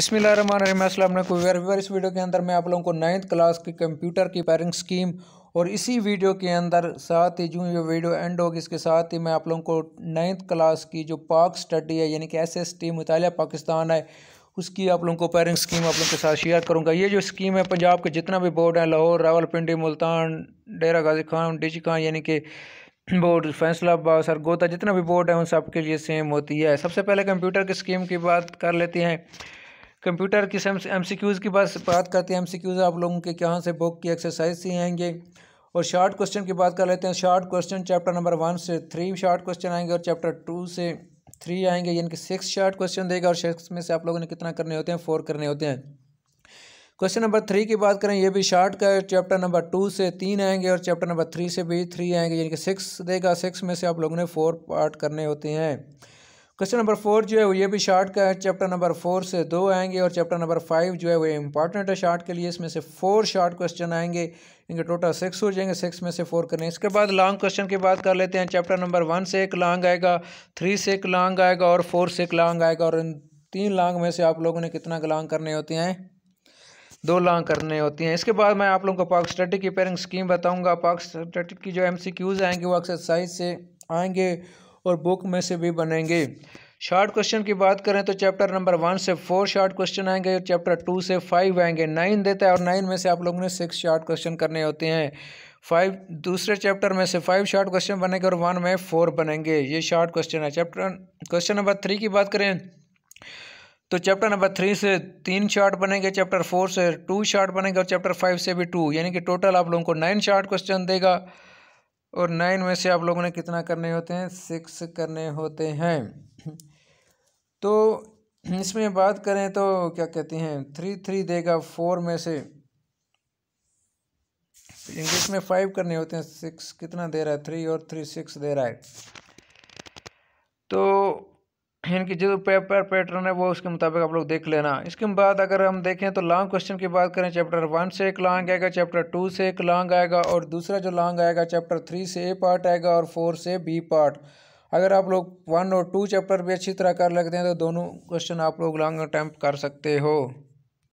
बिसमीम इस वीडियो के अंदर मैं आप लोगों को नाइन्थ क्लास की कंप्यूटर की पेरिंग स्कीम और इसी वीडियो के अंदर साथ ही जो ये वीडियो एंड होगी इसके साथ ही मैं आप लोगों को नाइन्थ क्लास की जो पाक स्टडी है यानी कि एस एस टी मुताल पाकिस्तान है उसकी आप लोगों को पैरिंग स्कीम आप लोगों के साथ शेयर करूँगा ये जो स्कीम है पंजाब के जितना भी बोर्ड है लाहौर रावलपिंडी मुल्तान डेरा गाजी खान डिजी खान यानी कि बोर्ड फैसलाबाद गोता जितना भी बोर्ड है उन सब के लिए सेम होती है सबसे पहले कंप्यूटर की स्कीम की बात कर लेती हैं कंप्यूटर की एम सी क्यूज़ की बात बात करते हैं एम सी क्यूज़ आप लोगों के यहाँ से बुक की एक्सरसाइज से आएंगे और शॉर्ट क्वेश्चन की बात कर लेते हैं short question chapter number one से थ्री शॉर्ट क्वेश्चन आएंगे और चैप्टर टू से थ्री आएंगे यानी कि सिक्स शॉर्ट क्वेश्चन देगा और सिक्स में से आप लोगों ने कितना करने होते हैं फोर करने होते हैं क्वेश्चन नंबर थ्री की बात करें ये भी शॉर्ट का चैप्टर नंबर टू से तीन आएंगे और चैप्टर नंबर थ्री से भी थ्री आएंगे यानी कि सिक्स देगा सिक्स में से आप लोगों ने फोर पार्ट करने होते हैं क्वेश्चन नंबर फोर जो है वो ये भी शार्ट का है चैप्टर नंबर फोर से दो आएंगे और चैप्टर नंबर फाइव जो है वो इंपॉर्टेंट है शार्ट के लिए इसमें से फोर शार्ट क्वेश्चन आएंगे इनके टोटल सिक्स हो जाएंगे सिक्स में से फोर करने इसके बाद लॉन्ग क्वेश्चन की बात कर लेते हैं चैप्टर नंबर वन से एक लॉन्ग आएगा थ्री से एक लॉन्ग आएगा और फोर से एक लॉन्ग आएगा और इन तीन लॉन्ग में से आप लोगों ने कितना लॉन्ग करने होते हैं दो लॉन्ग करने होती हैं इसके बाद मैं आप लोगों को पाक की पेयरिंग स्कीम बताऊँगा पाक स्टेटिक की जो एम सी क्यूज़ आएंगे वो एक्सरसाइज से आएंगे और बुक में से भी बनेंगे शार्ट क्वेश्चन की बात करें तो चैप्टर नंबर वन से फोर शार्ट क्वेश्चन आएंगे और चैप्टर टू से फाइव आएंगे नाइन देता है और नाइन में से आप लोगों ने सिक्स शार्ट क्वेश्चन करने होते हैं फाइव दूसरे चैप्टर में से फाइव शार्ट क्वेश्चन बनेंगे और वन में फोर बनेंगे ये शार्ट क्वेश्चन है चैप्टर क्वेश्चन नंबर थ्री की बात करें तो चैप्टर नंबर थ्री से तीन शार्ट बनेंगे चैप्टर फोर से टू शार्ट बनेंगे और चैप्टर फाइव से भी टू यानी कि टोटल आप लोगों को नाइन शार्ट क्वेश्चन देगा और नाइन में से आप लोगों ने कितना करने होते हैं सिक्स करने होते हैं तो इसमें बात करें तो क्या कहते हैं थ्री थ्री देगा फोर में से इंग्लिश में फाइव करने होते हैं सिक्स कितना दे रहा है थ्री और थ्री सिक्स दे रहा है तो इनकी जो पेपर पैटर्न है वो उसके मुताबिक आप लोग देख लेना इसके बाद अगर हम देखें तो लॉन्ग क्वेश्चन की बात करें चैप्टर वन से एक लॉन्ग आएगा चैप्टर टू से एक लॉन्ग आएगा और दूसरा जो लॉन्ग आएगा चैप्टर थ्री से ए पार्ट आएगा और फोर से बी पार्ट अगर आप लोग वन और टू चैप्टर भी अच्छी तरह कर लेते हैं तो दोनों क्वेश्चन आप लोग लॉन्ग अटैम्प्ट कर सकते हो